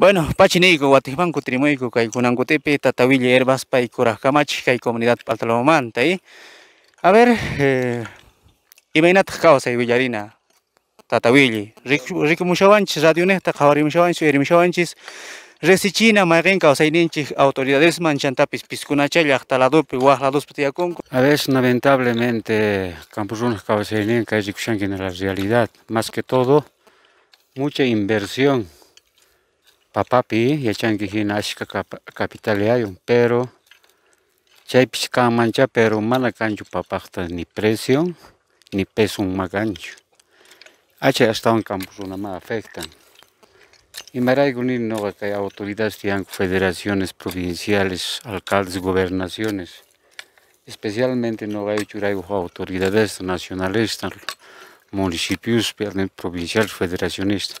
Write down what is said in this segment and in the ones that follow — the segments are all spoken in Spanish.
Bueno, pachineico, guatijbanco, trimuico, caicunangutepe, tatawille, herbas, paicurajcamachi, cai comunidad paltalomanta. Ahí, ¿eh? A ver, eh, imaginate causa y villarina. Tatawille, rico mushawanchis, radio nesta, jabari mushawanchis, eri mushawanchis, resichina, maiguen causa y ninchis, autoridades manchantapis, piscunachella, taladupi, guajladuspi, tiaconco. A ver, lamentablemente, campusunos causa y ninca, es la realidad, más que todo, mucha inversión papapi capital hina ashka un pero chaypish mancha pero mana kanchu papakta ni precio ni pesunma kanchu ma ashtawan campus afecta. Y imarayku nini noqa kay autoridades federaciones provinciales alcaldes gobernaciones especialmente no hay autoridades nacionales, municipios provinciales federacionistas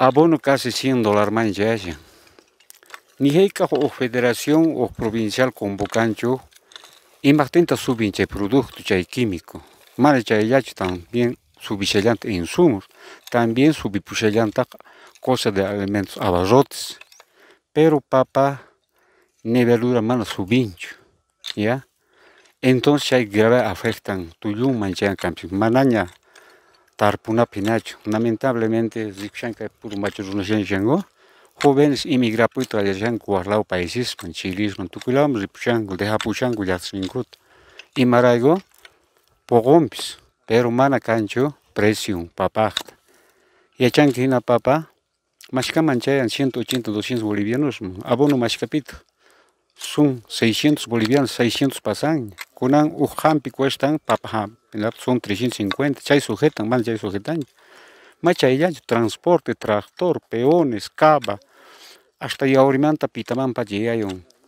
abono casi 100 dólares más ya ya. Ni o federación o provincial con y más tenta subinche producto chay químico. Mara ya ya también subichellante e insumos, también llanta cosa de alimentos abarrotes. Pero papá, ni verdura más subir. ¿ya? Entonces hay grave afectan tu en tarpuna pinacho. Lamentablemente, Zikshanka puro machuruna shengo. Jóvenes inmigrapuito allá cuarlao países, con chilis, con tuculam, ripchango, de japuchango, yaxminkut. Y maraigo, pogompis, pero mana cancho, precio, papá. Y echan más que manchayan 180, 200 bolivianos, abono capito. Son 600 bolivianos, 600 pasan. un ujampi cuestan, papá son 350, ya hay sujetan, más hay sujetan. Más transporte, tractor, peones, cava, hasta ya pita pitaman para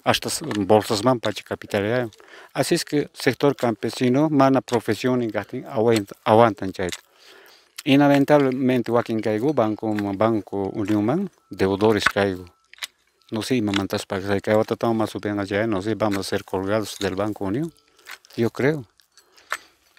hasta bolsas man para capital. Así es que sector campesino, mana profesión en gastin, aguantan chay. Inaventablemente, Joaquín caigo, banco, banco Unión, deudores caigo. No sé, mamantas para que se caiga, más allá, no sé, vamos a ser colgados del Banco Unión. Yo creo.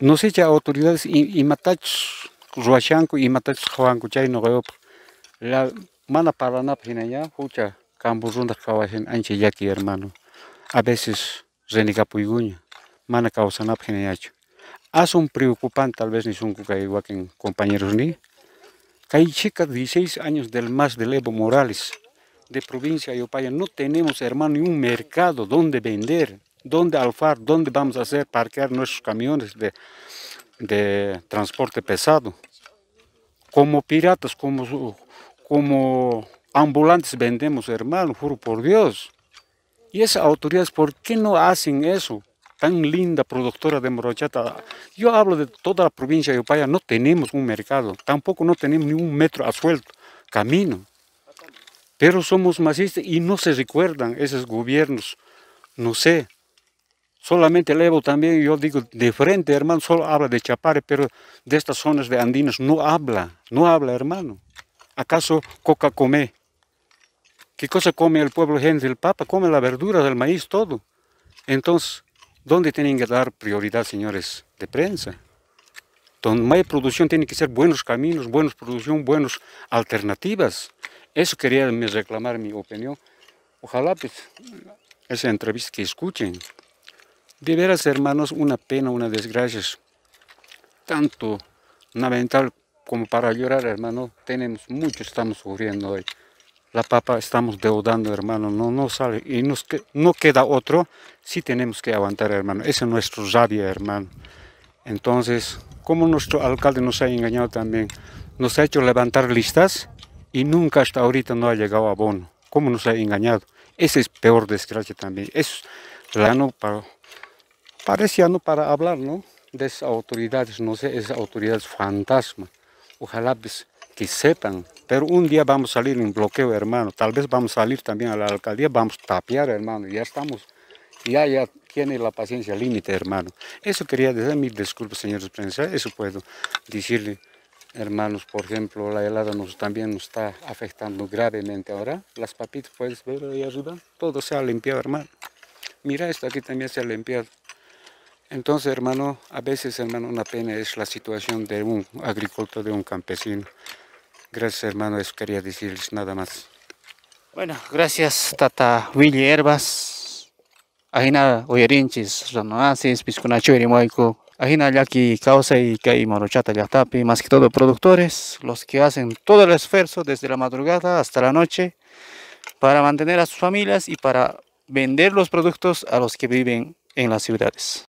no sé ya autoridades y, y matach ruachanco y matach jawanku ya no veo pues, la mana paranap hinaya que pues, camburrunda ancha ya aquí hermano a veces renegapuyguña mana causanap pues, hinayacho haz un preocupante tal vez ni son en compañeros ni hay chica de 16 años del más de Evo Morales de provincia de Opaya no tenemos hermano ni un mercado donde vender dónde alfar, dónde vamos a hacer parquear nuestros camiones de, de transporte pesado. Como piratas, como, como ambulantes vendemos, hermano, juro por Dios. Y esas autoridades, ¿por qué no hacen eso? Tan linda productora de morochata. Yo hablo de toda la provincia de Upaya, no tenemos un mercado, tampoco no tenemos ni un metro a suelto, camino. Pero somos masistas y no se recuerdan esos gobiernos, no sé, Solamente levo también, yo digo de frente, hermano, solo habla de Chapare, pero de estas zonas de andinas no habla, no habla, hermano. ¿Acaso coca come? ¿Qué cosa come el pueblo gente? El papa come la verdura, el maíz, todo. Entonces, ¿dónde tienen que dar prioridad, señores de prensa? Donde hay producción, tiene que ser buenos caminos, buenos producción, buenas alternativas. Eso quería reclamar mi opinión. Ojalá pues, esa entrevista que escuchen. De veras, hermanos, una pena, una desgracia. Tanto mental como para llorar, hermano. Tenemos mucho, estamos sufriendo hoy. La papa estamos deudando, hermano. No, no sale. Y nos, no queda otro. Sí tenemos que aguantar, hermano. Esa es nuestra rabia, hermano. Entonces, como nuestro alcalde nos ha engañado también. Nos ha hecho levantar listas y nunca hasta ahorita no ha llegado a bono. ¿Cómo nos ha engañado? Ese es peor desgracia también. Es plano para no para hablar, ¿no? De esas autoridades, no sé, esas autoridades fantasma. Ojalá pues, que sepan. Pero un día vamos a salir en bloqueo, hermano. Tal vez vamos a salir también a la alcaldía, vamos a tapiar, hermano. Ya estamos, ya, ya tiene la paciencia límite, hermano. Eso quería decir, mil disculpas, señores prensa, eso puedo decirle hermanos, por ejemplo, la helada nos, también nos está afectando gravemente ahora. Las papitas, puedes ver ahí arriba, todo se ha limpiado, hermano. Mira, esto aquí también se ha limpiado. Entonces, hermano, a veces, hermano, una pena es la situación de un agricultor, de un campesino. Gracias, hermano, eso quería decirles nada más. Bueno, gracias, Tata Willy Herbas. Ajina Oyerinchis, Ranoasis, Piscunacho Irimoico. Ajina Yaki Causa y Kai Morochata Yatapi, más que todo productores, los que hacen todo el esfuerzo desde la madrugada hasta la noche para mantener a sus familias y para vender los productos a los que viven en las ciudades.